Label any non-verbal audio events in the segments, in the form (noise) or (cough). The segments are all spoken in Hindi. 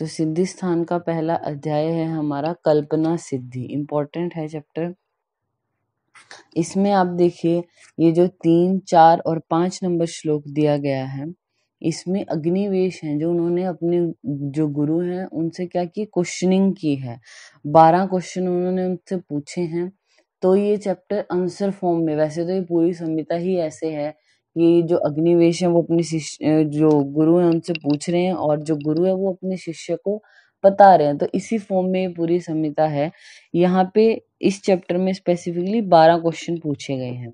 तो सिद्धि स्थान का पहला अध्याय है हमारा कल्पना सिद्धि इम्पोर्टेंट है चैप्टर इसमें आप देखिए ये जो तीन चार और पांच नंबर श्लोक दिया गया है इसमें अग्निवेश हैं जो उन्होंने अपने जो गुरु हैं उनसे क्या की क्वेश्चनिंग की है बारह क्वेश्चन उन्होंने उनसे पूछे हैं तो ये चैप्टर आंसर फॉर्म में वैसे तो ये पूरी संहिता ही ऐसे है ये जो अग्निवेश है वो अपने शिष्य जो गुरु है उनसे पूछ रहे हैं और जो गुरु है वो अपने शिष्य को बता रहे हैं तो इसी फॉर्म में पूरी संहिता है यहाँ पे इस चैप्टर में स्पेसिफिकली बारह क्वेश्चन पूछे गए हैं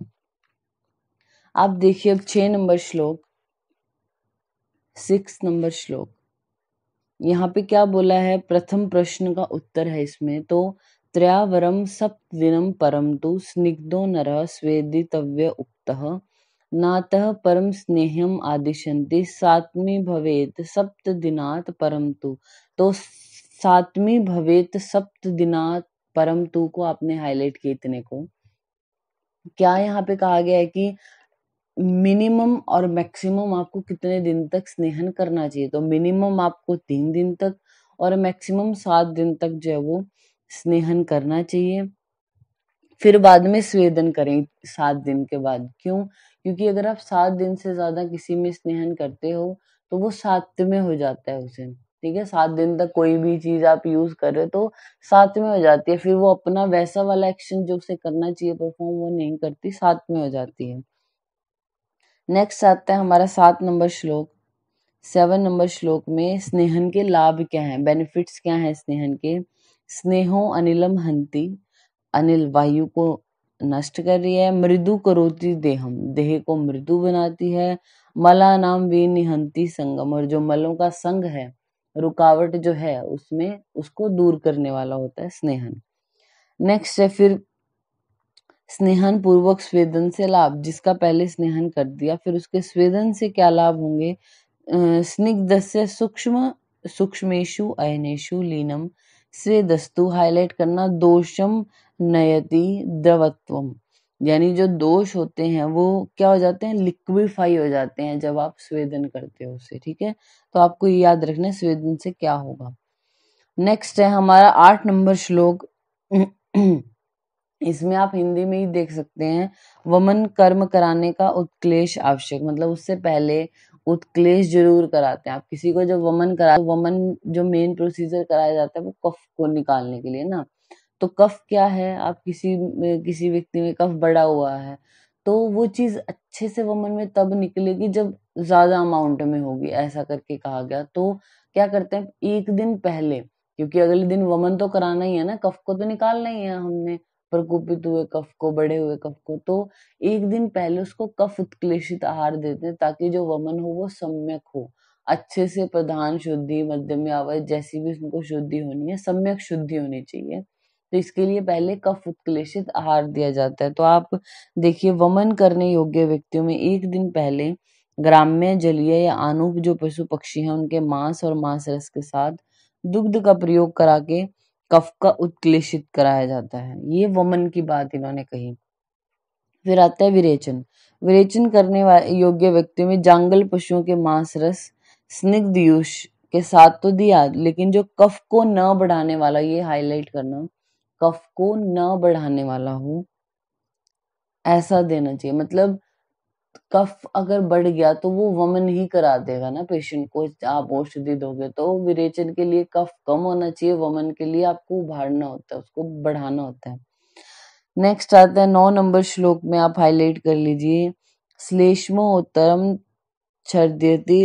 आप देखिए अब छह नंबर श्लोक सिक्स नंबर श्लोक यहाँ पे क्या बोला है प्रथम प्रश्न का उत्तर है इसमें तो त्रयावरम सप्तदिनम परम तो स्निग्धो नर स्वेदितव्य उक्त नातः स्नेहम आदिशंति सातवी भवेत सप्त दिनात परम तु तो सातवी भवेत सप्त दिनात परम तु को आपने हाईलाइट किया इतने को क्या यहाँ पे कहा गया है कि मिनिमम और मैक्सिमम आपको कितने दिन तक स्नेहन करना चाहिए तो मिनिमम आपको तीन दिन तक और मैक्सिमम सात दिन तक जो है वो स्नेहन करना चाहिए फिर बाद में स्वेदन करें सात दिन के बाद क्यों क्योंकि अगर आप सात दिन से ज्यादा किसी में स्नेहन करते हो तो वो सात में हो जाता है उसे ठीक है सात दिन तक कोई भी चीज आप यूज कर रहे हो तो सात में हो जाती है फिर वो अपना वैसा वाला एक्शन जो उसे करना चाहिए परफॉर्म वो नहीं करती सात में हो जाती है नेक्स्ट आता है हमारा सात नंबर श्लोक सेवन नंबर श्लोक में स्नेहन के लाभ क्या है बेनिफिट्स क्या है स्नेहन के स्नेहो अनिलम हंती अनिल वायु को नष्ट कर रही है मृदु करोती देहम देह को मृदु बनाती है मला नाम वे निहंती संगम और जो मलों का संग है रुकावट जो है उसमें उसको दूर करने वाला होता है स्नेहन नेक्स्ट है फिर स्नेहन पूर्वक स्वेदन से लाभ जिसका पहले स्नेहन कर दिया फिर उसके स्वेदन से क्या लाभ होंगे स्निग्ध से सूक्ष्म सूक्ष्मेशु अयनेशु लीनम स्वेदस्तु हाईलाइट करना दोषम नयति द्रवत्व यानी जो दोष होते हैं वो क्या हो जाते हैं लिक्विफाई हो जाते हैं जब आप स्वेदन करते हो उसे ठीक है तो आपको याद रखना है स्वेदन से क्या होगा नेक्स्ट है हमारा आठ नंबर श्लोक इसमें आप हिंदी में ही देख सकते हैं वमन कर्म कराने का उत्क्लेश आवश्यक मतलब उससे पहले उत्क्लेश जरूर कराते हैं आप किसी को जब वमन करा वमन जो मेन प्रोसीजर कराया जाता है वो कफ को निकालने के लिए ना तो कफ क्या है आप किसी किसी व्यक्ति में कफ बढ़ा हुआ है तो वो चीज़ अच्छे से वमन में तब निकलेगी जब ज़्यादा अमाउंट में होगी ऐसा करके कहा गया तो क्या करते हैं एक दिन पहले क्योंकि अगले दिन वमन तो कराना ही है ना कफ को तो निकालना ही है हमने प्रकोपित हुए कफ को बढ़े हुए कफ को तो एक दिन पहले उसको कफ उत्क्लेषित आहार देते हैं ताकि जो वमन हो वो सम्यक हो अच्छे से प्रधान शुद्धि मध्यम आवाज जैसी भी उनको शुद्धि होनी है सम्यक शुद्धि होनी चाहिए तो इसके लिए पहले कफ उत्क्लेशित आहार दिया जाता है तो आप देखिए वमन करने योग्य व्यक्तियों में एक दिन पहले ग्राम्य जलीय या अनुप जो पशु पक्षी हैं उनके मांस और मांस रस के साथ दुग्ध का प्रयोग करा के कफ का उत्क्लेशित कराया जाता है ये वमन की बात इन्होंने कही फिर आता है विरेचन विरेचन करने योग्य व्यक्तियों में जंगल पशुओं के मांस रस स्निग्ध के साथ तो दिया लेकिन जो कफ को न बढ़ाने वाला ये हाईलाइट करना कफ को ना बढ़ाने वाला हूं ऐसा देना चाहिए मतलब कफ अगर बढ़ गया तो वो वमन ही करा देगा ना पेशेंट को आप औषधि दोगे तो विरेचन के लिए कफ कम होना चाहिए वमन के लिए आपको उभारना होता है उसको बढ़ाना होता है नेक्स्ट आता है नौ नंबर श्लोक में आप हाईलाइट कर लीजिए उत्तरम छर्दी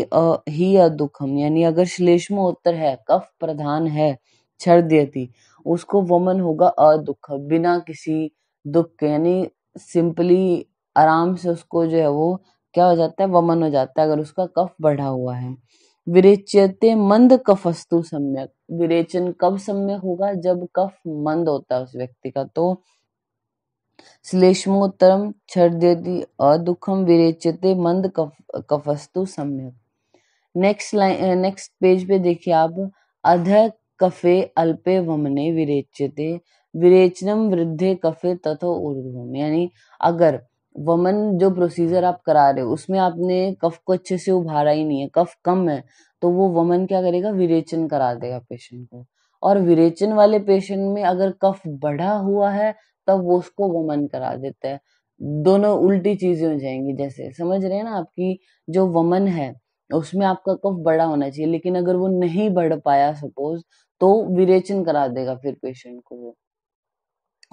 ही अदुखम यानी अगर उत्तर है कफ प्रधान है छर्दी उसको वमन होगा अदुख बिना किसी दुख के यानी सिंपली आराम से उसको जो है वो क्या हो जाता है वमन हो जाता है अगर उसका कफ बढ़ा हुआ है विरेचते मंद कफस्तु सम्यक विरेचन कब सम्यक होगा जब कफ मंद होता है उस व्यक्ति का तो श्लेष्मोत्तरम छर्देति अदुखम विरेचते मंद कफ कफस्तु सम्यक नेक्स्ट लाइन नेक्स्ट पेज पे देखिए आप अध कफे अल्पे वमने विरेचते विरेचनम वृद्धे कफे तथो ऊर्धम यानी अगर वमन जो प्रोसीजर आप करा रहे हो उसमें आपने कफ को अच्छे से उभारा ही नहीं है कफ कम है तो वो वमन क्या करेगा विरेचन करा देगा पेशेंट को और विरेचन वाले पेशेंट में अगर कफ बढ़ा हुआ है तब वो उसको वमन करा देता है दोनों उल्टी चीजें हो जाएंगी जैसे समझ रहे हैं ना आपकी जो वमन है उसमें आपका कफ बड़ा होना चाहिए लेकिन अगर वो नहीं बढ़ पाया सपोज तो विरेचन करा देगा फिर पेशेंट को वो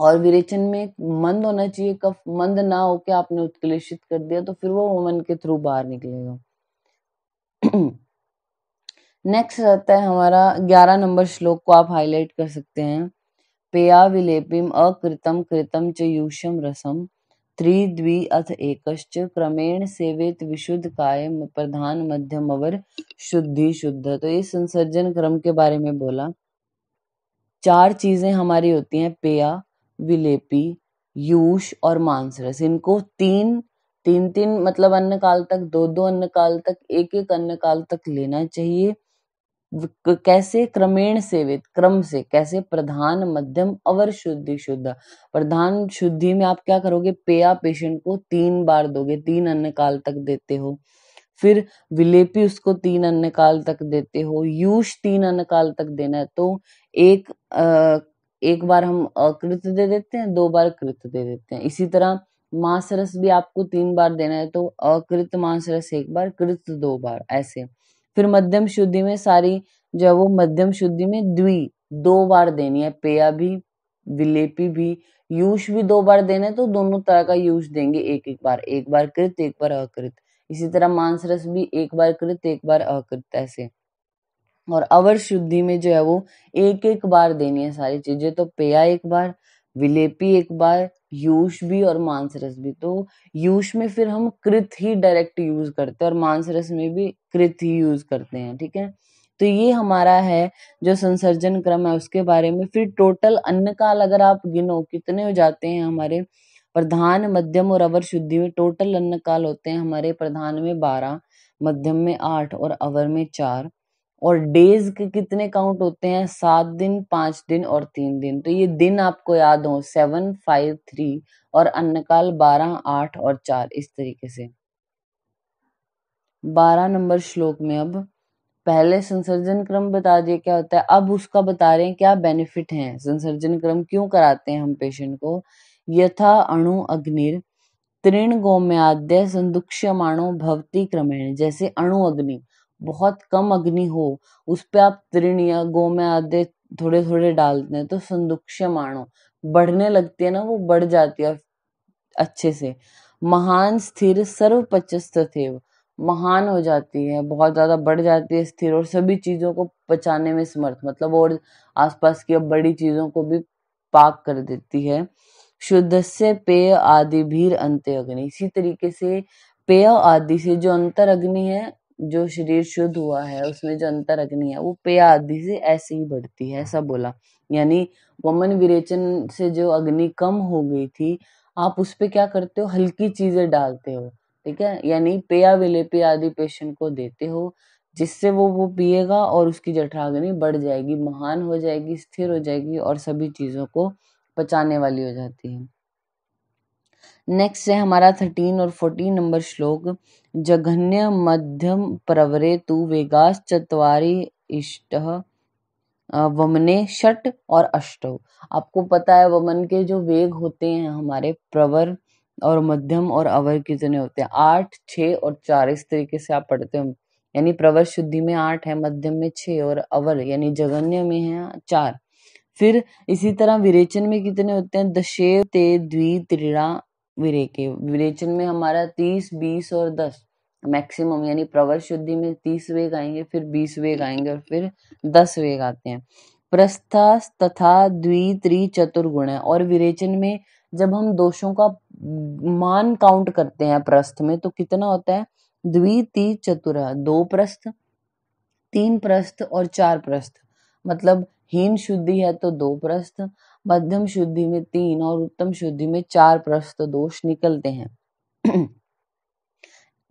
और विरेचन में मंद होना चाहिए कफ मंद ना होके आपने उत्कलेषित कर दिया तो फिर वो वोमन के थ्रू बाहर निकलेगा नेक्स्ट (clears throat) रहता है हमारा ग्यारह नंबर श्लोक को आप हाईलाइट कर सकते हैं पेया विलेपिम अकृतम कृतम च यूषम रसम त्रिद्वि अथ एकश्च क्रमेण सेवित विशुद्ध काय प्रधान मध्यम अवर शुद्धि शुद्ध तो ये संसर्जन क्रम के बारे में बोला चार चीजें हमारी होती हैं पेया विलेपी यूष और मांसरस इनको तीन तीन तीन मतलब अन्न काल तक दो दो अन्न काल तक एक एक अन्न काल तक लेना चाहिए कैसे क्रमेण सेवित क्रम से कैसे प्रधान मध्यम अवर शुद्धि शुद्ध प्रधान शुद्धि में आप क्या करोगे पेया पेशेंट को तीन बार दोगे तीन अन्य काल तक देते हो फिर विलेपी उसको तीन अन्य काल तक देते हो यूश तीन अन्य काल तक देना है तो एक आ, एक बार हम अकृत दे देते हैं दो बार कृत दे देते हैं इसी तरह मांसरस भी आपको तीन बार देना है तो अकृत मांसरस एक बार कृत दो बार ऐसे फिर मध्यम शुद्धि में सारी जो है वो मध्यम शुद्धि में द्वि दो बार देनी है पेया भी विलेपी भी यूश भी दो बार देना है तो दोनों तरह का यूश देंगे एक एक बार एक बार कृत एक बार अकृत इसी तरह मानसरस भी एक बार कृत एक बार अकृत ऐसे और अवर शुद्धि में जो है वो एक एक बार देनी है सारी चीजें तो पेया एक बार विलेपी एक बार यूष भी और मानसरस भी तो यूश में फिर हम कृत ही डायरेक्ट यूज करते हैं और मानसरस में भी कृत ही यूज करते हैं ठीक है तो ये हमारा है जो संसर्जन क्रम है उसके बारे में फिर टोटल अन्न काल अगर आप गिनो कितने हो जाते हैं हमारे प्रधान मध्यम और अवर शुद्धि में टोटल अन्न काल होते हैं हमारे प्रधान में बारह मध्यम में आठ और अवर में चार और डेज के कितने काउंट होते हैं सात दिन पांच दिन और तीन दिन तो ये दिन आपको याद हो सेवन फाइव थ्री और अन्नकाल बारह आठ और चार इस तरीके से बारह नंबर श्लोक में अब पहले संसर्जन क्रम बता दिए क्या होता है अब उसका बता रहे हैं क्या बेनिफिट है संसर्जन क्रम क्यों कराते हैं हम पेशेंट को यथा अणु अग्निर तृण गोम्याद्य संदुक्ष्यमाणो भवती क्रमेण जैसे अणु अग्नि बहुत कम अग्नि हो उस पर आप तृण या में आदि थोड़े थोड़े डालते हैं तो संदुक्ष मानो बढ़ने लगती है ना वो बढ़ जाती है अच्छे से महान स्थिर सर्व थे महान हो जाती है बहुत ज़्यादा बढ़ जाती है स्थिर और सभी चीज़ों को पचाने में समर्थ मतलब और आसपास की अब बड़ी चीज़ों को भी पाक कर देती है शुद्ध से पेय आदि भीर अंत्य अग्नि इसी तरीके से पेय आदि से जो अंतर अग्नि है जो शरीर शुद्ध हुआ है उसमें जो अंतर अग्नि है वो पेया आदि से ऐसे ही बढ़ती है ऐसा बोला यानी वमन विरेचन से जो अग्नि कम हो गई थी आप उस पर क्या करते हो हल्की चीजें डालते हो ठीक है यानी पेया विलेपी आदि पेशेंट को देते हो जिससे वो वो पिएगा और उसकी जठराग्नि बढ़ जाएगी महान हो जाएगी स्थिर हो जाएगी और सभी चीजों को पचाने वाली हो जाती है नेक्स्ट है हमारा थर्टीन और फोर्टीन नंबर श्लोक जघन्य मध्यम प्रवरे तु चतवारी इष्ट वमने षट और अष्ट आपको पता है वमन के जो वेग होते हैं हमारे प्रवर और मध्यम और अवर कितने होते हैं आठ छ और चार इस तरीके से आप पढ़ते हो यानी प्रवर शुद्धि में आठ है मध्यम में छ और अवर यानी जगन्य में है चार फिर इसी तरह विरेचन में कितने होते हैं दशे ते द्वि त्रिणा विरेके विरेचन में हमारा तीस बीस और दस मैक्सिमम यानी प्रवर शुद्धि में तीस वेग आएंगे फिर बीस वेग आएंगे और फिर दस वेग आते हैं प्रस्था तथा द्वि त्रि चतुर्गुण है और विरेचन में जब हम दोषों का मान काउंट करते हैं प्रस्थ में तो कितना होता है द्वि ती चतुर दो प्रस्थ तीन प्रस्थ और चार प्रस्थ मतलब हीन शुद्धि है तो दो प्रस्थ मध्यम शुद्धि में तीन और उत्तम शुद्धि में चार प्रस्थ दोष निकलते हैं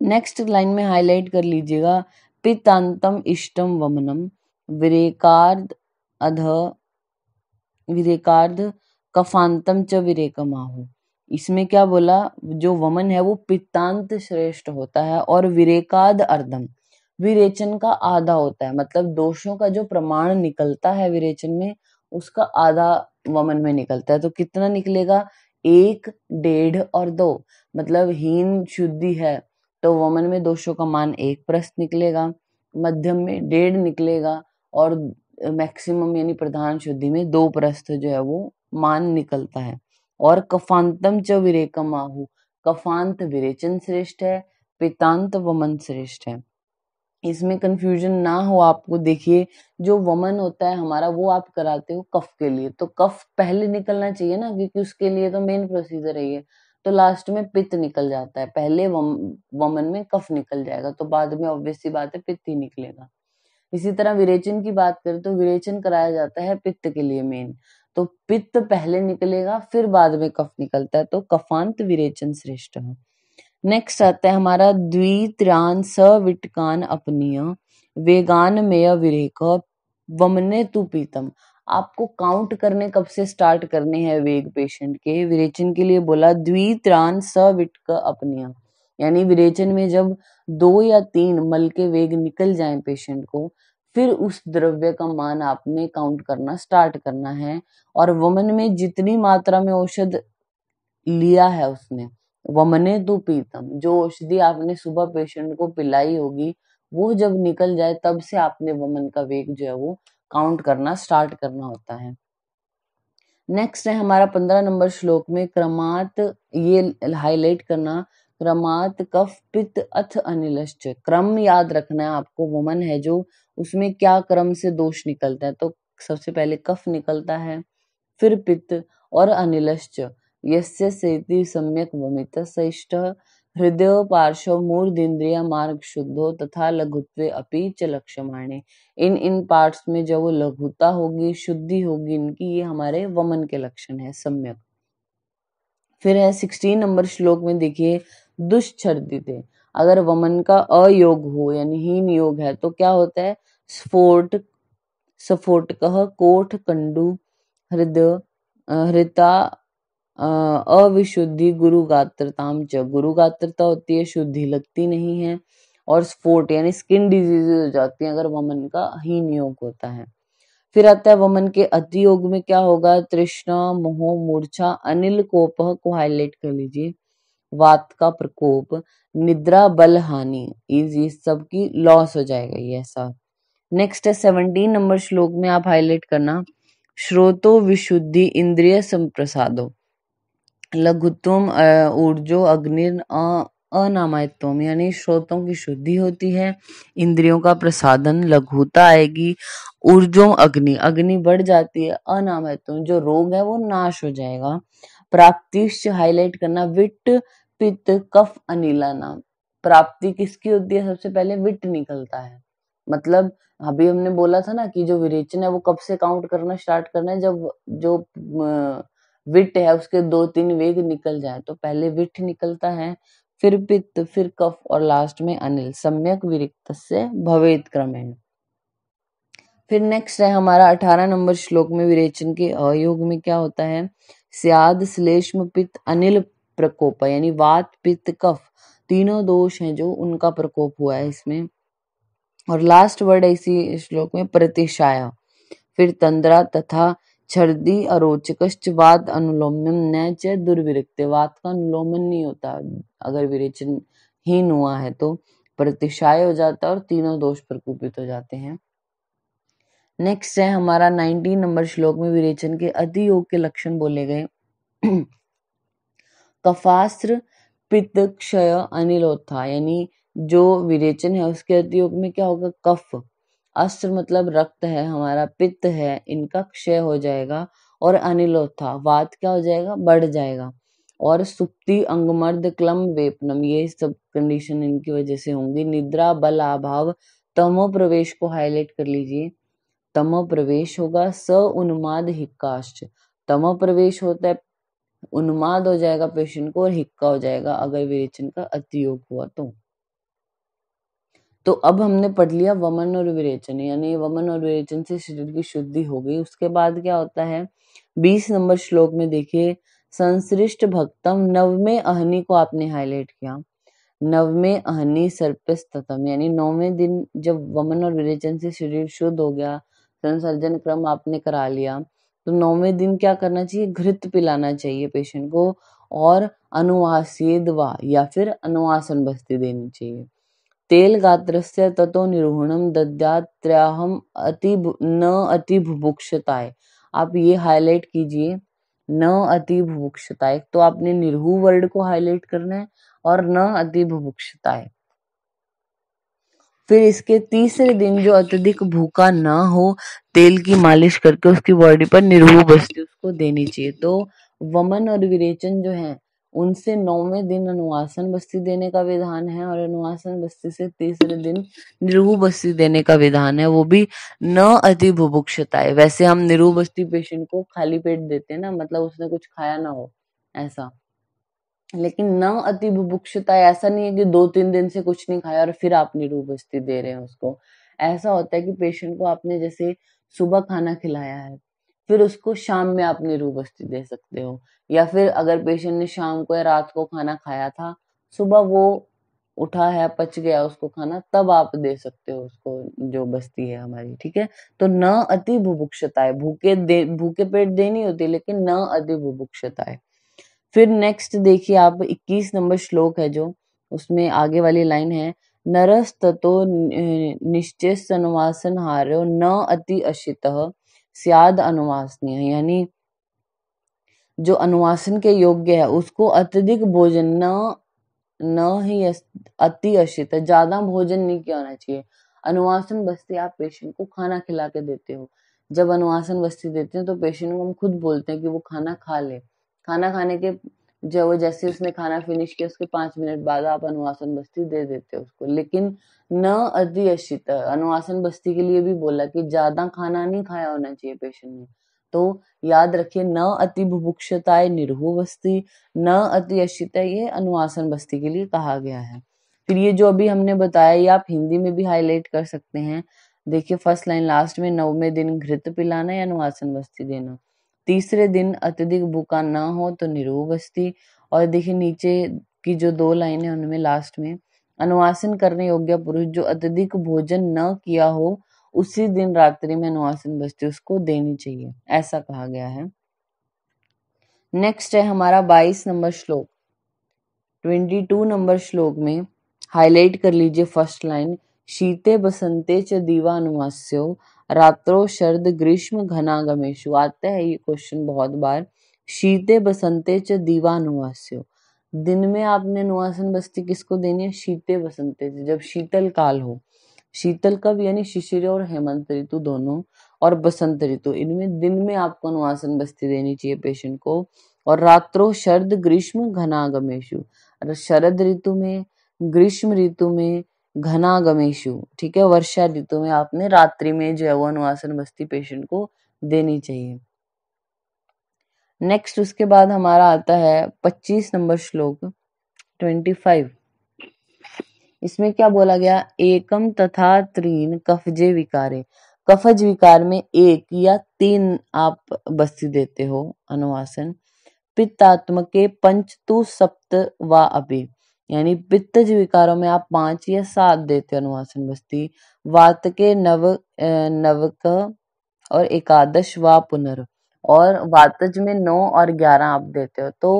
नेक्स्ट लाइन में हाईलाइट कर लीजिएगा पितांतम इष्टम वमनम विरेकार्ध अध विरेकार्ध कफांतम च विरेकमाहु इसमें क्या बोला जो वमन है वो पितांत श्रेष्ठ होता है और विरेकाद अर्धम विरेचन का आधा होता है मतलब दोषों का जो प्रमाण निकलता है विरेचन में उसका आधा वमन में निकलता है तो कितना निकलेगा एक डेढ़ और दो मतलब हीन शुद्धि है तो वमन में दोषों का मान एक प्रस्त निकलेगा मध्यम में डेढ़ निकलेगा और मैक्सिमम यानी प्रधान शुद्धि में दो प्रस्थ जो है वो मान निकलता है और कफांतम च विरेकम आहु कफांत विरेचन श्रेष्ठ है पितांत वमन श्रेष्ठ है इसमें कंफ्यूजन ना हो आपको देखिए जो वमन होता है हमारा वो आप कराते हो कफ के लिए तो कफ पहले निकलना चाहिए ना क्योंकि उसके लिए तो मेन प्रोसीजर है तो लास्ट में पित्त निकल जाता है पहले वमन में कफ निकल जाएगा तो बाद में ऑब्वियस सी बात है पित्त ही निकलेगा इसी तरह विरेचन की बात करें तो विरेचन कराया जाता है पित्त के लिए मेन तो पित्त पहले निकलेगा फिर बाद में कफ निकलता है तो कफांत विरेचन श्रेष्ठ है नेक्स्ट आता है हमारा द्वित्रान सविटकान अपनीय वेगान मेय विरेक वमने तु पीतम आपको काउंट करने कब से स्टार्ट करने हैं वेग पेशेंट के विरेचन के लिए बोला द्वित्रान सविटक अपनिया यानी विरेचन में जब दो या तीन मल के वेग निकल जाए पेशेंट को फिर उस द्रव्य का मान आपने काउंट करना स्टार्ट करना है और वमन में जितनी मात्रा में औषध लिया है उसने वमने तो पीतम जो औषधि आपने सुबह पेशेंट को पिलाई होगी वो जब निकल जाए तब से आपने वमन का वेग जो है वो काउंट करना स्टार्ट करना होता है नेक्स्ट है हमारा पंद्रह नंबर श्लोक में क्रमात ये हाईलाइट करना क्रमात कफ पित अथ अनिलश्च क्रम याद रखना है आपको वमन है जो उसमें क्या क्रम से दोष निकलता है तो सबसे पहले कफ निकलता है फिर पित्त और अनिलश्च यस्य सेति सम्यक वमित सहिष्ठ हृदय पार्श्व मूर्द इंद्रिया मार्ग शुद्धो तथा लघुत्व अपी च लक्ष्यमाणे इन इन पार्ट्स में जब वो लघुता होगी शुद्धि होगी इनकी ये हमारे वमन के लक्षण है सम्यक फिर है सिक्सटीन नंबर श्लोक में देखिए दुष्छर्दित अगर वमन का अयोग हो यानी हीन योग है तो क्या होता है स्फोट स्फोटक कोठ कंडू हृदय हृता अविशुद्धि गुरु गात्रताम च गुरु गात्रता होती है शुद्धि लगती नहीं है और स्पोर्ट यानी स्किन डिजीजेज हो जाती है अगर वमन का हीन योग होता है फिर आता है वमन के अति योग में क्या होगा तृष्णा मोह मूर्छा अनिल कोप को हाईलाइट कर लीजिए वात का प्रकोप निद्रा बल हानि ये सबकी लॉस हो जाएगा ये ऐसा नेक्स्ट है सेवनटीन नंबर श्लोक में आप हाईलाइट करना श्रोतो विशुद्धि इंद्रिय संप्रसादो लघुत्तम ऊर्जो अग्नि अनामायतम यानी स्रोतों की शुद्धि होती है इंद्रियों का प्रसादन लघुता आएगी ऊर्जो अग्नि अग्नि बढ़ जाती है अनामायतम जो रोग है वो नाश हो जाएगा प्राप्तिश हाईलाइट करना विट पित्त कफ अनिला नाम प्राप्ति किसकी होती है सबसे पहले विट निकलता है मतलब अभी हमने बोला था ना कि जो विरेचन है वो कब से काउंट करना स्टार्ट करना है जब जो विट है उसके दो तीन वेग निकल जाए तो पहले विठ निकलता है फिर पित्त फिर कफ और लास्ट में अनिल सम्यक विरिक्त से भवेद क्रमेण फिर नेक्स्ट है हमारा अठारह नंबर श्लोक में विरेचन के अयोग में क्या होता है स्याद श्लेष्म पित्त अनिल प्रकोप यानी वात पित्त कफ तीनों दोष हैं जो उनका प्रकोप हुआ है इसमें और लास्ट वर्ड है इसी श्लोक में प्रतिशाया फिर तंद्रा तथा छर्दी वाद अनुलोमन न च दुर्विरक्त वाद का अनुलोमन नहीं होता अगर विरेचन हीन हुआ है तो प्रतिशाय हो जाता है और तीनों दोष प्रकोपित हो जाते हैं नेक्स्ट है हमारा 19 नंबर श्लोक में विरेचन के अधियोग के लक्षण बोले गए (clears throat) कफास्त्र पित्त क्षय अनिलोत्था यानी जो विरेचन है उसके अति में क्या होगा कफ अस्त्र मतलब रक्त है हमारा पित्त है इनका क्षय हो जाएगा और अनिलोत्था वात क्या हो जाएगा बढ़ जाएगा और सुप्ति अंगमर्द क्लम वेपनम ये सब कंडीशन इनकी वजह से होंगी निद्रा बल अभाव तमो प्रवेश को हाईलाइट कर लीजिए तमो प्रवेश होगा स उन्माद हिक्काश्च तमो प्रवेश होता है उन्माद हो जाएगा पेशेंट को और हिक्का हो जाएगा अगर विरेचन का अतियोग हुआ तो तो अब हमने पढ़ लिया वमन और विरेचन यानी वमन और विरेचन से शरीर की शुद्धि हो गई उसके बाद क्या होता है बीस नंबर श्लोक में देखिए संश्रिष्ट भक्तम नवमे अहनी को आपने हाईलाइट किया नवमे अहनी सर्पस्तम यानी नौवे दिन जब वमन और विरेचन से शरीर शुद्ध हो गया संसर्जन क्रम आपने करा लिया तो नौवे दिन क्या करना चाहिए घृत पिलाना चाहिए पेशेंट को और दवा या फिर अनुवासन बस्ती देनी चाहिए तेलगात्रस्य ततो निर्गुणम दद्यात्र्याहम अति न अति भुभुक्षताए आप ये हाईलाइट कीजिए न अति भुभुक्षताए तो आपने निर्हु वर्ड को हाईलाइट करना है और न अति भुभुक्षताए फिर इसके तीसरे दिन जो अत्यधिक भूखा ना हो तेल की मालिश करके उसकी बॉडी पर निर्हु बस्ती उसको देनी चाहिए तो वमन और विरेचन जो है उनसे नौवें दिन अनुवासन बस्ती देने का विधान है और अनुवासन बस्ती से तीसरे दिन निरु बस्ती देने का विधान है वो भी न अति है वैसे हम निरूह बस्ती पेशेंट को खाली पेट देते हैं ना मतलब उसने कुछ खाया ना हो ऐसा लेकिन न अति बुभुक्षता ऐसा नहीं है कि दो तीन दिन से कुछ नहीं खाया और फिर आप निरु बस्ती दे रहे हैं उसको ऐसा होता है कि पेशेंट को आपने जैसे सुबह खाना खिलाया है फिर उसको शाम में आपने बस्ती दे सकते हो या फिर अगर पेशेंट ने शाम को या रात को खाना खाया था सुबह वो उठा है पच गया उसको खाना तब आप दे सकते हो उसको जो बस्ती है हमारी ठीक है तो न अति भुभुक्षताए भूखे दे भूखे पेट देनी होती लेकिन न अति है फिर नेक्स्ट देखिए आप 21 नंबर श्लोक है जो उसमें आगे वाली लाइन है नरस तत्व निश्चय सनवासन हारो न अति अशित स्याद अनुवासनीय यानी जो अनुवासन के योग्य है उसको अत्यधिक भोजन न न ही अति अशित ज्यादा भोजन नहीं किया होना चाहिए अनुवासन बस्ती आप पेशेंट को खाना खिला के देते हो जब अनुवासन बस्ती देते हैं तो पेशेंट को हम खुद बोलते हैं कि वो खाना खा ले खाना खाने के जब वो जैसे उसने खाना फिनिश किया उसके पांच मिनट बाद आप अनुवासन बस्ती दे देते हो उसको लेकिन न अति अशित अनुवासन बस्ती के लिए भी बोला कि ज्यादा खाना नहीं खाया होना चाहिए पेशेंट ने तो याद रखिए न अति बुभुक्षताए निर्भु बस्ती न अति अशित ये अनुवासन बस्ती के लिए कहा गया है फिर ये जो अभी हमने बताया ये आप हिंदी में भी हाईलाइट कर सकते हैं देखिए फर्स्ट लाइन लास्ट में नवमे दिन घृत पिलाना या अनुवासन बस्ती देना तीसरे दिन अत्यधिक भूखा ना हो तो निरोग अस्थि और देखिए नीचे की जो दो लाइन है उनमें लास्ट में अनुवासन करने योग्य पुरुष जो अत्यधिक भोजन न किया हो उसी दिन रात्रि में अनुवासन बस्ती उसको देनी चाहिए ऐसा कहा गया है नेक्स्ट है हमारा 22 नंबर श्लोक 22 नंबर श्लोक में हाईलाइट कर लीजिए फर्स्ट लाइन शीते बसंते च दीवा अनुवास्यो रात्रो शरद ग्रीष्म घना गमेशु आते हैं ये क्वेश्चन बहुत बार शीते बसंते च दीवा नुआस्यो दिन में आपने नुआसन बस्ती किसको देनी है शीते बसंते च जब शीतल काल हो शीतल कब यानी शिशिर और हेमंत ऋतु दोनों और बसंत ऋतु इनमें दिन में आपको नुआसन बस्ती देनी चाहिए पेशेंट को और रात्रो शरद ग्रीष्म घना गमेशु शरद ऋतु में ग्रीष्म ऋतु में घनागमेशु ठीक है वर्षा ऋतु में आपने रात्रि में जो है वो अनुवासन बस्ती पेशेंट को देनी चाहिए नेक्स्ट उसके बाद हमारा आता है पच्चीस नंबर श्लोक ट्वेंटी फाइव इसमें क्या बोला गया एकम तथा त्रीन कफजे विकारे कफज विकार में एक या तीन आप बस्ती देते हो अनुवासन के पंच तु सप्त व अभी यानी पित्तज विकारों में आप पांच या सात देते अनुवासन बस्ती वात के नव नवक और एकादश व पुनर् और वातज में नौ और ग्यारह आप देते हो तो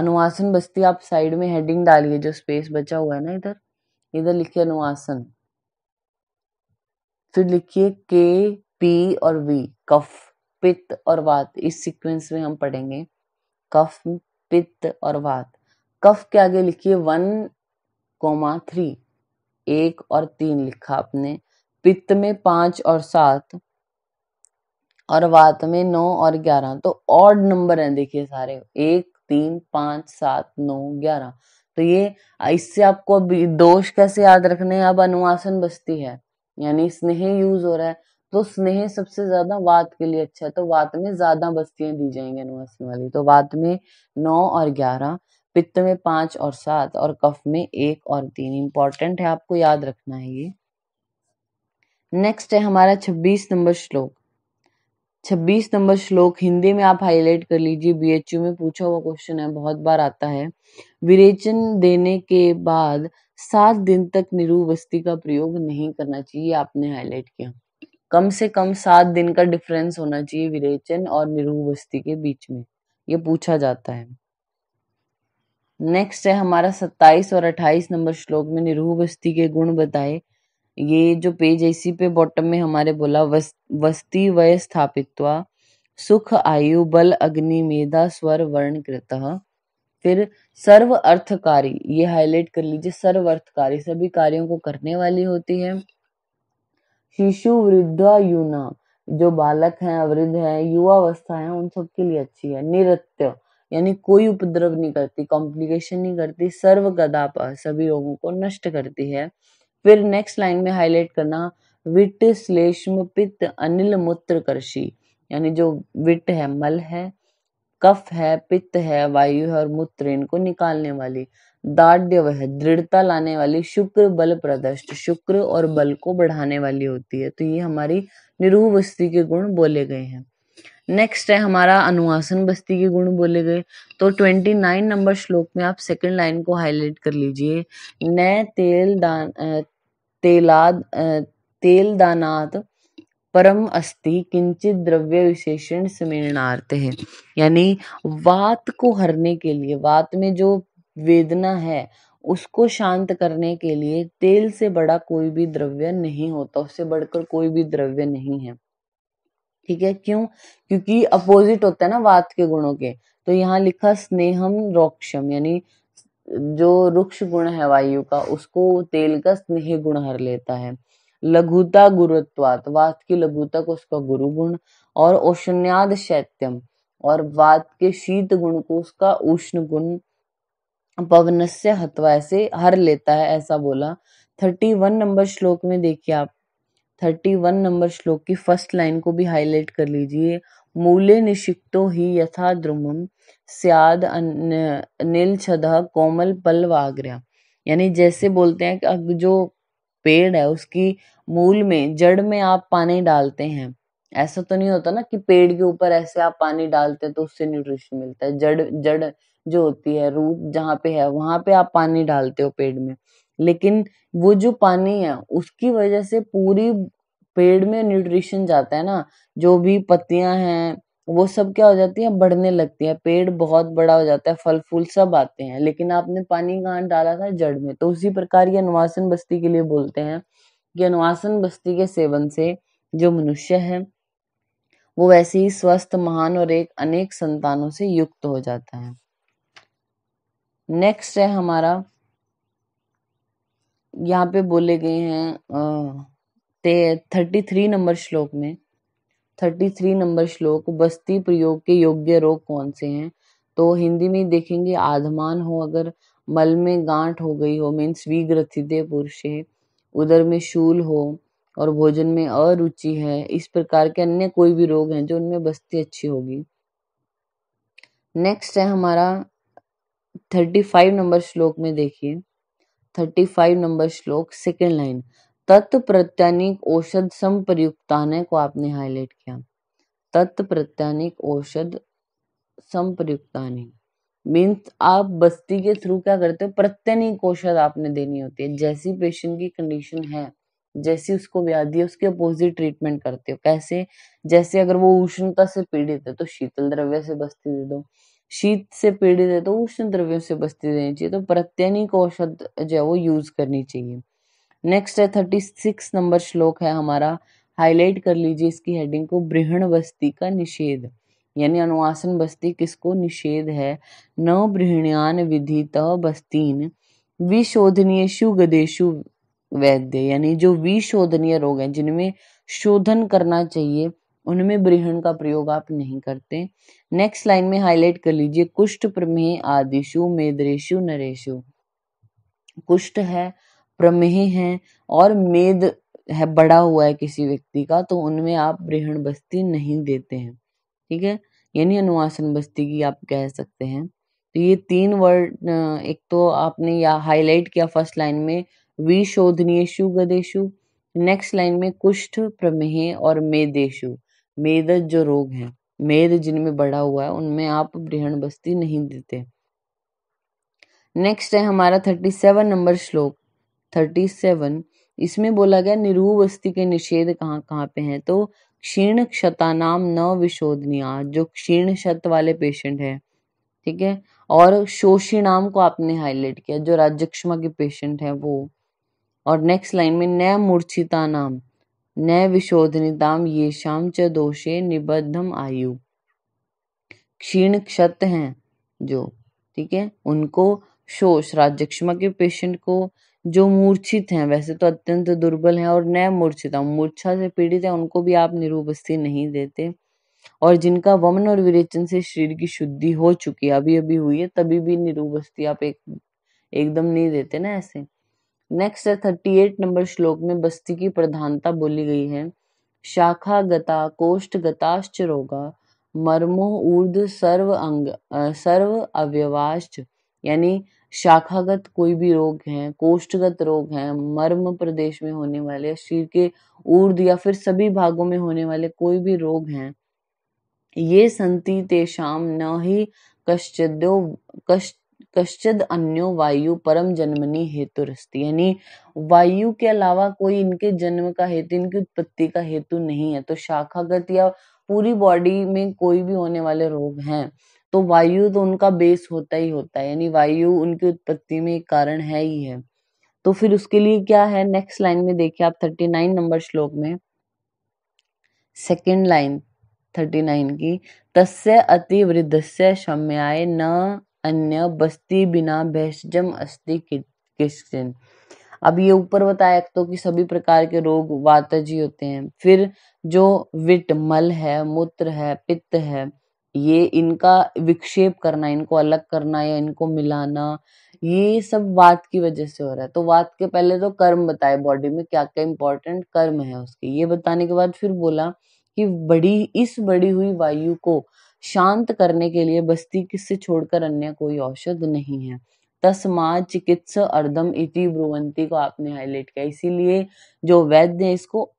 अनुवासन बस्ती आप साइड में हेडिंग डालिए जो स्पेस बचा हुआ है ना इधर इधर लिखिए अनुवासन फिर लिखिए के पी और वी कफ पित्त और वात इस सीक्वेंस में हम पढ़ेंगे कफ पित्त और वात कफ के आगे लिखिए वन कोमा थ्री एक और तीन लिखा आपने पित्त में पांच और सात और वात में नौ और ग्यारह तो ऑड नंबर है देखिए सारे एक तीन पांच सात नौ ग्यारह तो ये इससे आपको दोष कैसे याद रखने अब अनुवासन बसती है यानी स्नेह यूज हो रहा है तो स्नेह सबसे ज्यादा वात के लिए अच्छा है तो वात में ज्यादा बस्तियां दी जाएंगी अनुवासन वाली तो वात में नौ और ग्यारह पित्त में पांच और सात और कफ में एक और तीन इंपॉर्टेंट है आपको याद रखना है ये नेक्स्ट है हमारा छब्बीस नंबर श्लोक छब्बीस नंबर श्लोक हिंदी में आप हाईलाइट कर लीजिए बीएचयू में पूछा हुआ क्वेश्चन है बहुत बार आता है विरेचन देने के बाद सात दिन तक निरू बस्ती का प्रयोग नहीं करना चाहिए आपने हाईलाइट किया कम से कम सात दिन का डिफरेंस होना चाहिए विरेचन और निरू बस्ती के बीच में ये पूछा जाता है नेक्स्ट है हमारा सत्ताईस और अट्ठाईस नंबर श्लोक में निरूह बस्ती के गुण बताए ये जो पेज इसी पे बॉटम में हमारे बोला वस्ती वय स्थापित सुख आयु बल अग्नि मेधा स्वर वर्ण कृत फिर सर्व अर्थकारी ये हाईलाइट कर लीजिए सर्व अर्थकारी सभी कार्यों को करने वाली होती है शिशु वृद्धा युना जो बालक हैं वृद्ध हैं युवावस्था है उन सबके लिए अच्छी है निरत्य यानी कोई उपद्रव नहीं करती कॉम्प्लिकेशन नहीं करती सर्व कदापा सभी रोगों को नष्ट करती है फिर नेक्स्ट लाइन में हाईलाइट करना विट श्लेष्म पित्त अनिल मूत्र कर्षी यानी जो विट है मल है कफ है पित्त है वायु है और मूत्र इनको निकालने वाली दाढ़ वह दृढ़ता लाने वाली शुक्र बल प्रदष्ट शुक्र और बल को बढ़ाने वाली होती है तो ये हमारी निरूह वस्ती के गुण बोले गए हैं नेक्स्ट है हमारा अनुवासन बस्ती के गुण बोले गए तो ट्वेंटी नाइन नंबर श्लोक में आप सेकंड लाइन को हाईलाइट कर लीजिए न तेल दान तेलाद तेल दानात परम अस्ति किंचित द्रव्य विशेषण समीरणार्थ है यानी वात को हरने के लिए वात में जो वेदना है उसको शांत करने के लिए तेल से बड़ा कोई भी द्रव्य नहीं होता उससे बढ़कर कोई भी द्रव्य नहीं है ठीक है क्यों क्योंकि अपोजिट होता है ना वात के गुणों के तो यहाँ लिखा स्नेहम रोक्षम यानी जो रुक्ष गुण है वायु का उसको तेल का स्नेह गुण हर लेता है लघुता गुरुत्वात वात की लघुता को उसका गुरु गुण और औषण्याद शैत्यम और वात के शीत गुण को उसका उष्ण गुण पवनस्य हत्वा ऐसे हर लेता है ऐसा बोला थर्टी वन नंबर श्लोक में देखिए आप थर्टी वन नंबर श्लोक की फर्स्ट लाइन को भी हाईलाइट कर लीजिए मूले निशिक्तो ही यथा द्रुमम स्याद नील छद कोमल पल पलवाग्र यानी जैसे बोलते हैं कि जो पेड़ है उसकी मूल में जड़ में आप पानी डालते हैं ऐसा तो नहीं होता ना कि पेड़ के ऊपर ऐसे आप पानी डालते हैं तो उससे न्यूट्रिशन मिलता है जड़ जड़ जो होती है रूट जहाँ पे है वहां पे आप पानी डालते हो पेड़ में लेकिन वो जो पानी है उसकी वजह से पूरी पेड़ में न्यूट्रिशन जाता है ना जो भी पत्तियां हैं वो सब क्या हो जाती है बढ़ने लगती है पेड़ बहुत बड़ा हो जाता है फल फूल सब आते हैं लेकिन आपने पानी कहाँ डाला था जड़ में तो उसी प्रकार ये अनुवासन बस्ती के लिए बोलते हैं कि अनुवासन बस्ती के सेवन से जो मनुष्य है वो वैसे ही स्वस्थ महान और एक अनेक संतानों से युक्त हो जाता है नेक्स्ट है हमारा यहाँ पे बोले गए हैं ते थर्टी थ्री नंबर श्लोक में थर्टी थ्री नंबर श्लोक बस्ती प्रयोग के योग्य रोग कौन से हैं तो हिंदी में देखेंगे आधमान हो अगर मल में गांठ हो गई हो मीन्स वीग्रथिदे पुरुष उधर में शूल हो और भोजन में अरुचि है इस प्रकार के अन्य कोई भी रोग हैं जो उनमें बस्ती अच्छी होगी नेक्स्ट है हमारा थर्टी फाइव नंबर श्लोक में देखिए थर्टी फाइव नंबर श्लोक सेकेंड लाइन प्रत्यानिक औषध संप्रयुक्तान को आपने हाईलाइट किया प्रत्यानिक औषध संप्रयुक्तान मीन्स आप बस्ती के थ्रू क्या करते हो प्रत्यनिक औषध आपने देनी होती है जैसी पेशेंट की कंडीशन है जैसी उसको व्याधि है उसके अपोजिट ट्रीटमेंट करते हो कैसे जैसे अगर वो उष्णता से पीड़ित है तो शीतल द्रव्य से बस्ती दे दो शीत से पीड़ित है तो उष्ण द्रव्यों से बस्ती रहनी चाहिए तो प्रत्यनिक औषध जो है वो यूज करनी चाहिए नेक्स्ट है थर्टी सिक्स नंबर श्लोक है हमारा हाईलाइट कर लीजिए इसकी हेडिंग को ब्रहण बस्ती का निषेध यानी अनुवासन बस्ती किसको निषेध है न बृहण्यान विधि तह विशोधनीय शु गदेशु वैद्य यानी जो विशोधनीय रोग हैं जिनमें शोधन करना चाहिए उनमें ब्रिहण का प्रयोग आप नहीं करते नेक्स्ट लाइन में हाईलाइट कर लीजिए कुष्ठ प्रमेह आदिशु मेदरेशु नरेशु कुष्ठ है प्रमेह है और मेद है बड़ा हुआ है किसी व्यक्ति का तो उनमें आप ब्रिहण बस्ती नहीं देते हैं ठीक है यानी अनुवासन बस्ती की आप कह सकते हैं तो ये तीन वर्ड एक तो आपने या हाईलाइट किया फर्स्ट लाइन में शु गदेशु नेक्स्ट लाइन में कुष्ठ प्रमेह और मेदेशु मेदज जो रोग है मेद जिनमें बढ़ा हुआ है उनमें आप ब्रहण बस्ती नहीं देते नेक्स्ट है हमारा थर्टी सेवन नंबर श्लोक थर्टी सेवन इसमें बोला गया निरूह बस्ती के निषेध कहाँ कहाँ पे हैं तो क्षीण क्षता नाम न विशोधनिया जो क्षीण क्षत वाले पेशेंट है ठीक है और शोषी नाम को आपने हाईलाइट किया जो राजक्षमा के पेशेंट है वो और नेक्स्ट लाइन में नया मूर्छिता नाम न ये शाम च दोषे आयु क्षीण क्षत हैं जो ठीक है उनको शोष राज्यक्षमा के पेशेंट को जो मूर्छित हैं वैसे तो अत्यंत दुर्बल हैं और नए मूर्छित मूर्छा से पीड़ित हैं उनको भी आप निरूपस्थी नहीं देते और जिनका वमन और विरेचन से शरीर की शुद्धि हो चुकी है अभी अभी हुई है तभी भी निरूपस्थी आप एक एकदम नहीं देते ना ऐसे नेक्स्ट है थर्टी एट नंबर श्लोक में बस्ती की प्रधानता बोली गई है शाखा गता कोष्ठ गताश्च रोगा मर्मो ऊर्ध सर्व अंग सर्व अव्यवाश्च यानी शाखागत कोई भी रोग है कोष्ठगत रोग है मर्म प्रदेश में होने वाले शरीर के ऊर्ध या फिर सभी भागों में होने वाले कोई भी रोग हैं ये संति तेषाम न ही कश्चिदो कश्च कश्चिद अन्यो वायु परम जन्मनी हेतु यानी वायु के अलावा कोई इनके जन्म का हेतु इनकी उत्पत्ति का हेतु नहीं है तो शाखागत या पूरी बॉडी में कोई भी होने वाले रोग हैं तो वायु तो उनका बेस होता ही होता है यानी वायु उनकी उत्पत्ति में एक कारण है ही है तो फिर उसके लिए क्या है नेक्स्ट लाइन में देखिए आप थर्टी नाइन नंबर श्लोक में सेकेंड लाइन थर्टी नाइन की तस्य अति वृद्धस्य शम्याय न अन्य बस्ती बिना भैषजम अस्थि किस्किन अब ये ऊपर बताया तो कि सभी प्रकार के रोग वातजी होते हैं फिर जो विट मल है मूत्र है पित्त है ये इनका विक्षेप करना इनको अलग करना या इनको मिलाना ये सब वात की वजह से हो रहा है तो वात के पहले तो कर्म बताए बॉडी में क्या क्या इंपॉर्टेंट कर्म है उसके ये बताने के बाद फिर बोला कि बड़ी इस बड़ी हुई वायु को शांत करने के लिए बस्ती किससे छोड़कर अन्य कोई औषध नहीं है तस्मा चिकित्स अर्धम इति ब्रुवंती को आपने हाईलाइट किया इसीलिए जो वैद्य है इसको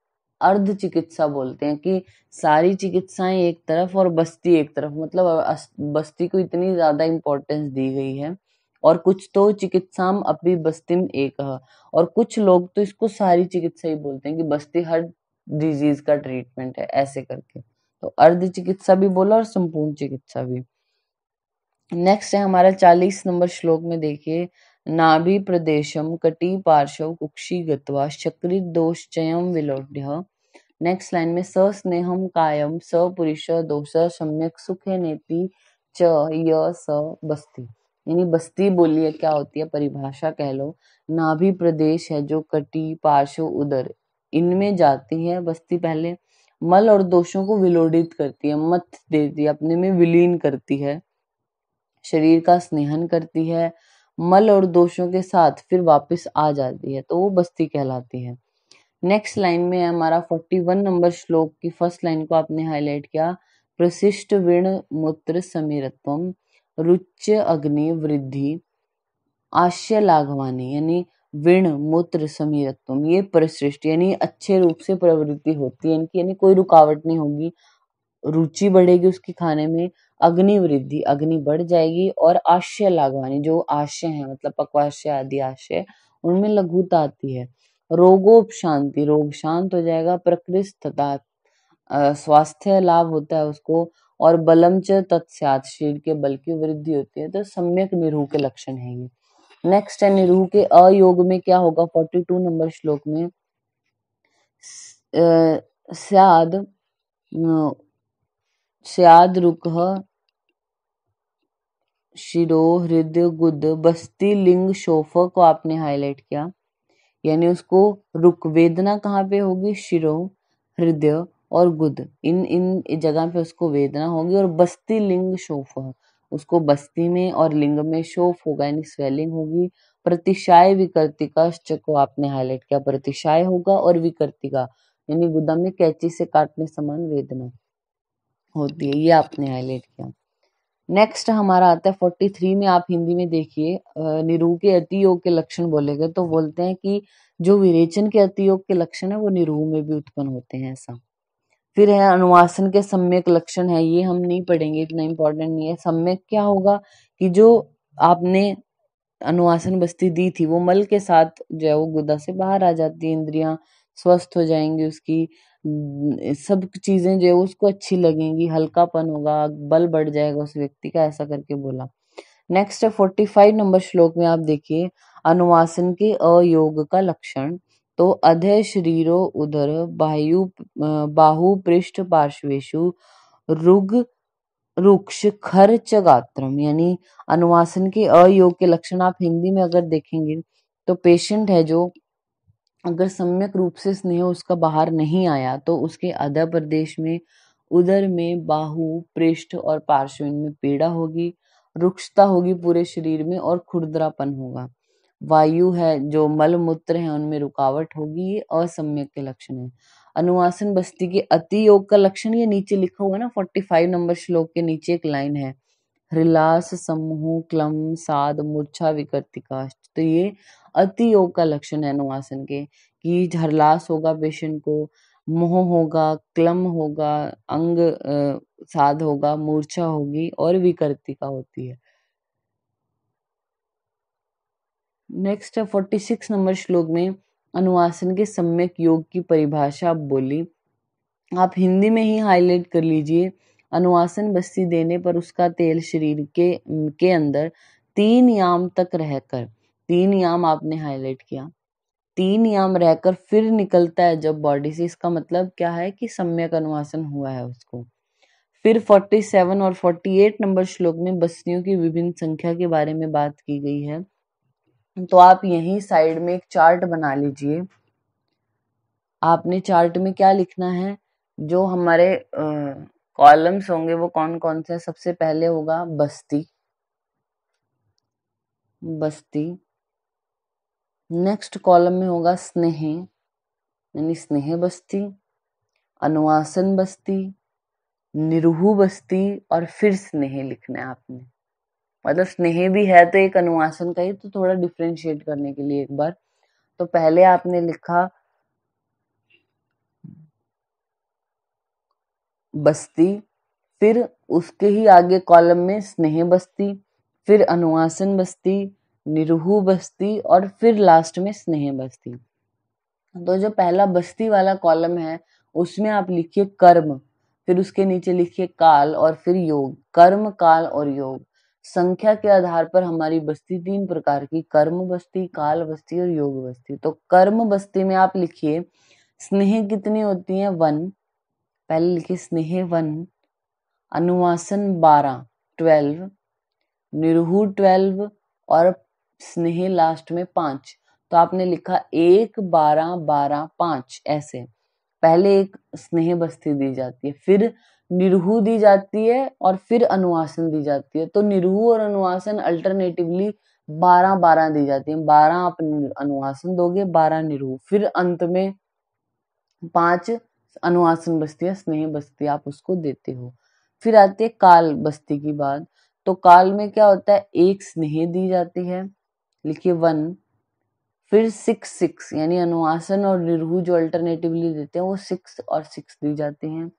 अर्ध चिकित्सा बोलते हैं कि सारी चिकित्साएं एक तरफ और बस्ती एक तरफ मतलब बस्ती को इतनी ज्यादा इंपॉर्टेंस दी गई है और कुछ तो अभी अपनी में एक है और कुछ लोग तो इसको सारी चिकित्सा ही बोलते हैं कि बस्ती हर डिजीज का ट्रीटमेंट है ऐसे करके तो अर्ध चिकित्सा भी बोला और संपूर्ण चिकित्सा भी नेक्स्ट है हमारा चालीस नंबर श्लोक में देखिए नाभि प्रदेशम कटी पार्श्व कुक्षी गत्वा शक्रित दोष चयम विलोढ़ नेक्स्ट लाइन में सस्नेहम कायम सपुरुष दोष सम्यक सुखे नेति च य स बस्ती यानी बस्ती बोलिए क्या होती है परिभाषा कह लो नाभि प्रदेश है जो कटी पार्श्व उदर इनमें जाती है बस्ती पहले मल और दोषों को विलोडित करती है मत देती है अपने में विलीन करती है शरीर का स्नेहन करती है मल और दोषों के साथ फिर वापस आ जाती है तो वो बस्ती कहलाती है नेक्स्ट लाइन में हमारा फोर्टी वन नंबर श्लोक की फर्स्ट लाइन को आपने हाईलाइट किया प्रशिष्ट वीण मूत्र समीरत्वम रुच्य अग्नि वृद्धि आश्य लाघवानी यानी विण मूत्र समीरत्वम ये परिसृष्टि यानी अच्छे रूप से प्रवृत्ति होती है इनकी यानी कोई रुकावट नहीं होगी रुचि बढ़ेगी उसकी खाने में अग्नि वृद्धि अग्नि बढ़ जाएगी और आशय लागवानी जो आशय मतलब है मतलब पक्वाशय आदि आशय उनमें लघुता आती है रोगोप शांति रोग शांत हो जाएगा प्रकृतता स्वास्थ्य लाभ होता है उसको और बलम च तत्स्यात शरीर के बल की वृद्धि होती है तो सम्यक निरूह के लक्षण है ये नेक्स्ट है निरूह के अयोग में क्या होगा फोर्टी टू नंबर श्लोक में स्याद स्याद रुक शिरो हृदय गुद बस्ती लिंग शोफ को आपने हाईलाइट किया यानी उसको रुक वेदना कहाँ पे होगी शिरो हृदय और गुद इन इन जगह पे उसको वेदना होगी और बस्ती लिंग शोफा उसको बस्ती में और लिंग में शोफ होगा यानी स्वेलिंग होगी प्रतिशाय विकर्तिका को आपने हाईलाइट किया प्रतिशाय होगा और विकर्तिका यानी गुदा में कैची से काटने समान वेदना होती है ये आपने हाईलाइट किया नेक्स्ट हमारा आता है फोर्टी थ्री में आप हिंदी में देखिए निरूह के अतियोग के लक्षण बोले गए तो बोलते हैं कि जो विरेचन के अतियोग के लक्षण है वो निरूह में भी उत्पन्न होते हैं ऐसा फिर है अनुवासन के सम्यक लक्षण है ये हम नहीं पढ़ेंगे इतना इम्पोर्टेंट नहीं है सम्यक क्या होगा कि जो आपने अनुवासन बस्ती दी थी वो मल के साथ जो है वो गुदा से बाहर आ जाती है इंद्रिया स्वस्थ हो जाएंगी उसकी सब चीजें जो है उसको अच्छी लगेंगी हल्कापन होगा बल बढ़ जाएगा उस व्यक्ति का ऐसा करके बोला नेक्स्ट है फोर्टी फाइव नंबर श्लोक में आप देखिए अनुवासन के अयोग का लक्षण तो अध शरीरो पार्श्वेशु रुग रुक्ष खर चगात्रम यानी अनुवासन के अयोग के लक्षण आप हिंदी में अगर देखेंगे तो पेशेंट है जो अगर सम्यक रूप से स्नेह उसका बाहर नहीं आया तो उसके अध प्रदेश में उधर में बाहु पृष्ठ और पार्श्व इनमें पीड़ा होगी रुक्षता होगी पूरे शरीर में और खुरदरापन होगा वायु है जो मल मूत्र है उनमें रुकावट होगी ये असम्यक के लक्षण है अनुवासन बस्ती के अति योग का लक्षण ये नीचे लिखा हुआ है ना फोर्टी फाइव नंबर श्लोक के नीचे एक लाइन है हृलास समूह क्लम साध मूर्छा विकृति काष्ट तो ये अति योग का लक्षण है अनुवासन के कि हरलास होगा पेशेंट को मोह होगा क्लम होगा अंग साध होगा मूर्छा होगी और विकृति का होती है नेक्स्ट है फोर्टी सिक्स नंबर श्लोक में अनुवासन के सम्यक योग की परिभाषा आप बोली आप हिंदी में ही हाईलाइट कर लीजिए अनुवासन बस्ती देने पर उसका तेल शरीर के के अंदर तीन याम तक रहकर तीन याम आपने हाईलाइट किया तीन याम रहकर फिर निकलता है जब बॉडी से इसका मतलब क्या है कि सम्यक अनुवासन हुआ है उसको फिर 47 और 48 नंबर श्लोक में बस्तियों की विभिन्न संख्या के बारे में बात की गई है तो आप यहीं साइड में एक चार्ट बना लीजिए आपने चार्ट में क्या लिखना है जो हमारे कॉलम्स होंगे वो कौन कौन से सबसे पहले होगा बस्ती बस्ती नेक्स्ट कॉलम में होगा स्नेह यानी स्नेह बस्ती अनुवासन बस्ती निरूह बस्ती और फिर स्नेह लिखना है आपने मतलब स्नेह भी है तो एक अनुवासन का ही तो थोड़ा डिफ्रेंशिएट करने के लिए एक बार तो पहले आपने लिखा बस्ती फिर उसके ही आगे कॉलम में स्नेह बस्ती फिर अनुवासन बस्ती निरूहू बस्ती और फिर लास्ट में स्नेह बस्ती तो जो पहला बस्ती वाला कॉलम है उसमें आप लिखिए कर्म फिर उसके नीचे लिखिए काल और फिर योग कर्म काल और योग संख्या के आधार पर हमारी बस्ती तीन प्रकार की कर्म बस्ती काल बस्ती और योग बस्ती तो कर्म बस्ती में आप लिखिए स्नेह कितनी होती है वन पहले लिखिए स्नेह वन अनुवासन बारह ट्वेल्व निरहू ट्वेल्व और स्नेह लास्ट में पांच तो आपने लिखा एक बारह बारह पांच ऐसे पहले एक स्नेह बस्ती दी जाती है फिर निरहू दी जाती है और फिर अनुवासन दी जाती है तो निरहू और अनुवासन अल्टरनेटिवली बारह बारह दी जाती है बारह आप अनुवासन दोगे बारह निरहू फिर अंत में पांच अनुवासन बस्ती है स्नेह बस्ती आप उसको देते हो फिर आती है काल बस्ती की बात तो काल में क्या होता है एक स्नेह दी जाती है लिखिए वन फिर सिक्स सिक्स यानी अनुवासन और निरहू जो अल्टरनेटिवली देते हैं वो सिक्स और सिक्स दी जाती हैं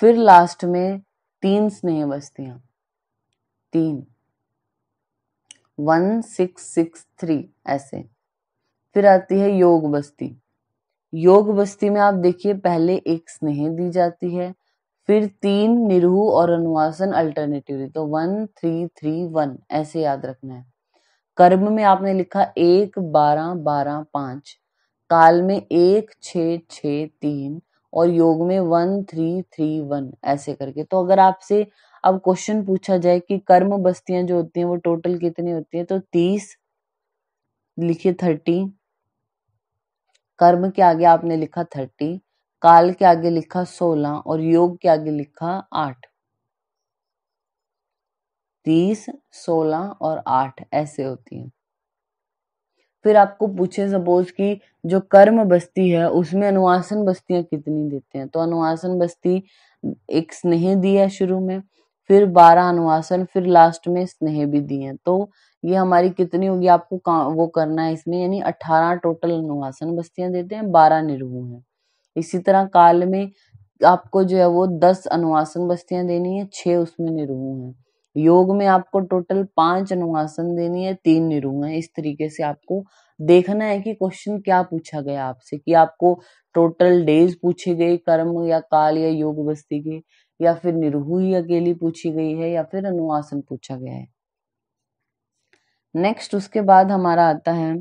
फिर लास्ट में तीन स्नेह बस्तियां तीन वन सिक्स सिक्स थ्री ऐसे फिर आती है योग बस्ती योग बस्ती में आप देखिए पहले एक स्नेह दी जाती है फिर तीन निरहु और अनुवासन अल्टरनेटिवली तो वन थ्री थ्री वन ऐसे याद रखना है कर्म में आपने लिखा एक बारह बारह पांच काल में एक छ छ तीन और योग में वन थ्री थ्री वन ऐसे करके तो अगर आपसे अब क्वेश्चन पूछा जाए कि कर्म बस्तियां जो होती हैं वो टोटल कितनी होती है तो तीस लिखिए थर्टी कर्म के आगे आपने लिखा थर्टी काल के आगे लिखा सोलह और योग के आगे लिखा आठ तीस सोलह और आठ ऐसे होती हैं फिर आपको पूछे सपोज कि जो कर्म बस्ती है उसमें अनुवासन बस्तियां कितनी देते हैं तो अनुवासन बस्ती एक स्नेह दी है शुरू में फिर बारह अनुवासन फिर लास्ट में स्नेह भी दिए हैं तो ये हमारी कितनी होगी आपको वो करना है इसमें यानी अठारह टोटल अनुवासन बस्तियां देते हैं बारह निर्गुण है इसी तरह काल में आपको जो है वो दस अनुवासन बस्तियां देनी है छह उसमें निर्गुण है योग में आपको टोटल पांच अनुवासन देनी है तीन है इस तरीके से आपको देखना है कि क्वेश्चन क्या पूछा गया आपसे कि आपको टोटल डेज पूछे गए कर्म या काल या योग बस्ती के या फिर ही अकेली पूछी गई है या फिर अनुवासन पूछा गया है नेक्स्ट उसके बाद हमारा आता है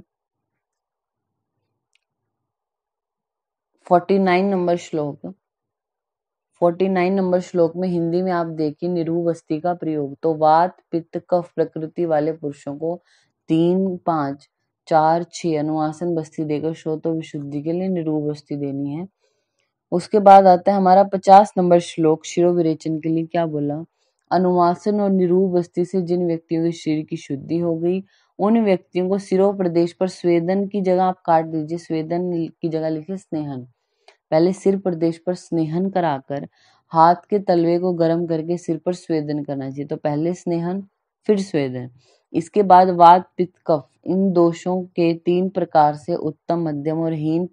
फोर्टी नाइन नंबर श्लोक फोर्टी नाइन नंबर श्लोक में हिंदी में आप देखिए निरूह बस्ती का प्रयोग तो वात पित्त कफ प्रकृति वाले पुरुषों को तीन पांच चार छ अनुवासन बस्ती देकर शो तो विशुद्धि के लिए निरूह बस्ती देनी है उसके बाद आता है हमारा पचास नंबर श्लोक शिरो विरेचन के लिए क्या बोला अनुवासन और निरूह बस्ती से जिन व्यक्तियों के शरीर की शुद्धि हो गई उन व्यक्तियों को सिरो प्रदेश पर स्वेदन की जगह आप काट दीजिए स्वेदन की जगह लिखे स्नेहन पहले सिर प्रदेश पर स्नेहन कराकर हाथ के तलवे को गर्म करके सिर पर स्वेदन करना चाहिए तो पहले स्नेहन फिर स्वेदन इसके बाद वात पित्त कफ इन दोषों के तीन प्रकार से उत्तम मध्यम और हीन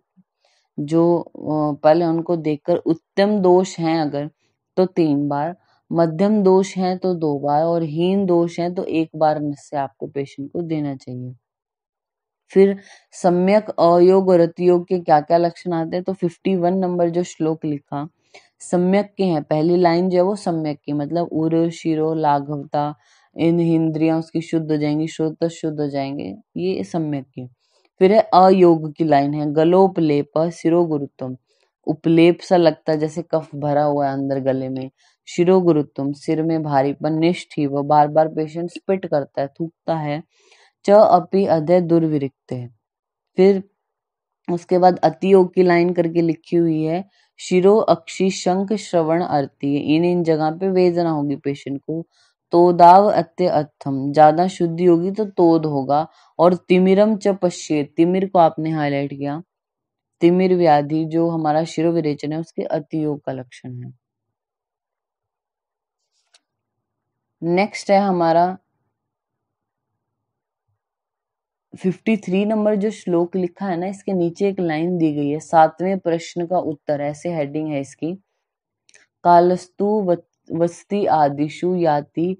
जो पहले उनको देखकर उत्तम दोष हैं अगर तो तीन बार मध्यम दोष हैं तो दो बार और हीन दोष हैं तो एक बार से आपको पेशेंट को देना चाहिए फिर सम्यक अयोग और अतियोग के क्या क्या लक्षण आते हैं तो फिफ्टी वन नंबर जो श्लोक लिखा सम्यक के हैं पहली लाइन जो है वो सम्यक की मतलब उर शिरो लाघवता इन इंद्रियां उसकी शुद्ध हो जाएंगी श्रोत शुद्ध हो जाएंगे ये सम्यक की फिर है अयोग की लाइन है गलोपलेप शिरो गुरुत्म उपलेप सा लगता है जैसे कफ भरा हुआ है अंदर गले में शिरो गुरुत्म सिर में भारीपन निष्ठी वह बार बार पेशेंट स्पिट करता है थूकता है च अपि अदय दुर्विरिक्त है फिर उसके बाद अतियोग की लाइन करके लिखी हुई है शिरो अक्षी शंख श्रवण अर्थी इन इन जगह पे वेदना होगी पेशेंट को दाव अत्य अथम ज्यादा शुद्धि होगी तो तोद होगा और तिमिरम च पश्ये तिमिर को आपने हाईलाइट किया तिमिर व्याधि जो हमारा शिरो विरेचन है उसके अतियोग का लक्षण है नेक्स्ट है हमारा फिफ्टी थ्री नंबर जो श्लोक लिखा है ना इसके नीचे एक लाइन दी गई है सातवें प्रश्न का उत्तर ऐसे हेडिंग है इसकी कालस्तु वस्ती आदिशु याति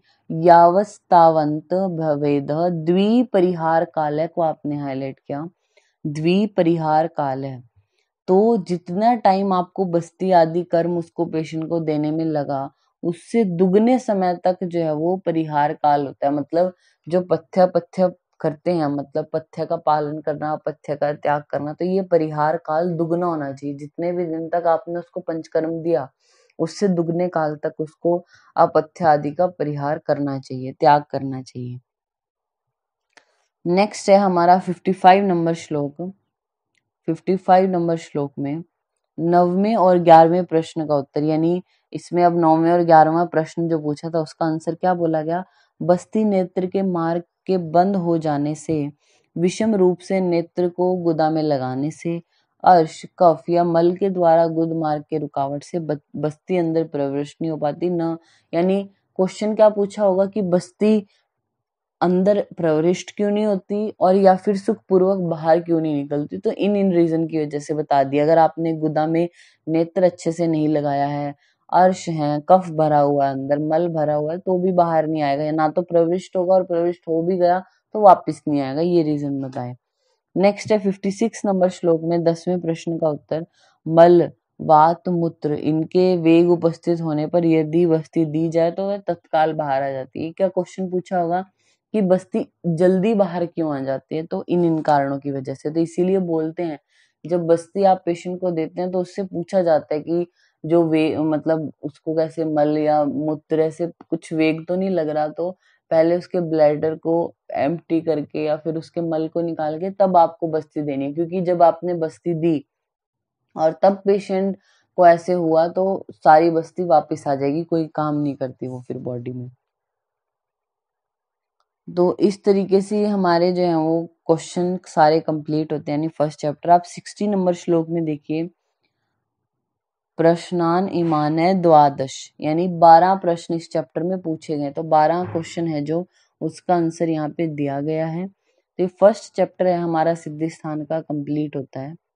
यावस्तावंत भवेद द्विपरिहार काल है को आपने हाईलाइट किया द्विपरिहार काल है तो जितना टाइम आपको बस्ती आदि कर्म उसको पेशेंट को देने में लगा उससे दुगने समय तक जो है वो परिहार काल होता है मतलब जो पथ्य पथ्य करते हैं मतलब पथ्य का पालन करना पथ्य का त्याग करना तो ये परिहार काल दुगना होना चाहिए जितने भी दिन तक आपने उसको पंचकर्म दिया उससे दुगने काल तक उसको अपथ्य आदि का परिहार करना चाहिए त्याग करना चाहिए नेक्स्ट है हमारा फाइव नंबर श्लोक फाइव नंबर श्लोक में नववें और ग्यारहवें प्रश्न का उत्तर यानी इसमें अब नौवे और ग्यारहवा प्रश्न जो पूछा था उसका आंसर क्या बोला गया बस्ती नेत्र के मार्ग के बंद हो जाने से विषम रूप से नेत्र को गुदा में लगाने से अर्श कफ या मल के द्वारा गुद मार्ग के रुकावट से बस्ती अंदर प्रवेश नहीं हो पाती न यानी क्वेश्चन क्या पूछा होगा कि बस्ती अंदर प्रवरिष्ट क्यों नहीं होती और या फिर सुखपूर्वक बाहर क्यों नहीं निकलती तो इन इन रीजन की वजह से बता दिया अगर आपने गुदा में नेत्र अच्छे से नहीं लगाया है अर्श है कफ भरा हुआ है अंदर मल भरा हुआ है तो भी बाहर नहीं आएगा ना तो प्रविष्ट होगा और प्रविष्ट हो भी गया तो वापिस नहीं आएगा ये रीजन बताए नेक्स्ट है फिफ्टी सिक्स नंबर श्लोक में दसवें प्रश्न का उत्तर मल वात मूत्र इनके वेग उपस्थित होने पर यदि बस्ती दी जाए तो वह तत्काल बाहर आ जाती है क्या क्वेश्चन पूछा होगा कि बस्ती जल्दी बाहर क्यों आ जाती है तो इन इन कारणों की वजह से तो इसीलिए बोलते हैं जब बस्ती आप पेशेंट को देते हैं तो उससे पूछा जाता है कि जो वे मतलब उसको कैसे मल या मूत्र ऐसे कुछ वेग तो नहीं लग रहा तो पहले उसके ब्लैडर को एम करके या फिर उसके मल को निकाल के तब आपको बस्ती देनी है क्योंकि जब आपने बस्ती दी और तब पेशेंट को ऐसे हुआ तो सारी बस्ती वापस आ जाएगी कोई काम नहीं करती वो फिर बॉडी में तो इस तरीके से हमारे जो है वो क्वेश्चन सारे कंप्लीट होते हैं यानी फर्स्ट चैप्टर आप सिक्सटी नंबर श्लोक में देखिए प्रश्नान ईमान द्वादश यानी बारह प्रश्न इस चैप्टर में पूछे गए तो बारह क्वेश्चन है जो उसका आंसर यहाँ पे दिया गया है तो ये फर्स्ट चैप्टर है हमारा सिद्धि स्थान का कंप्लीट होता है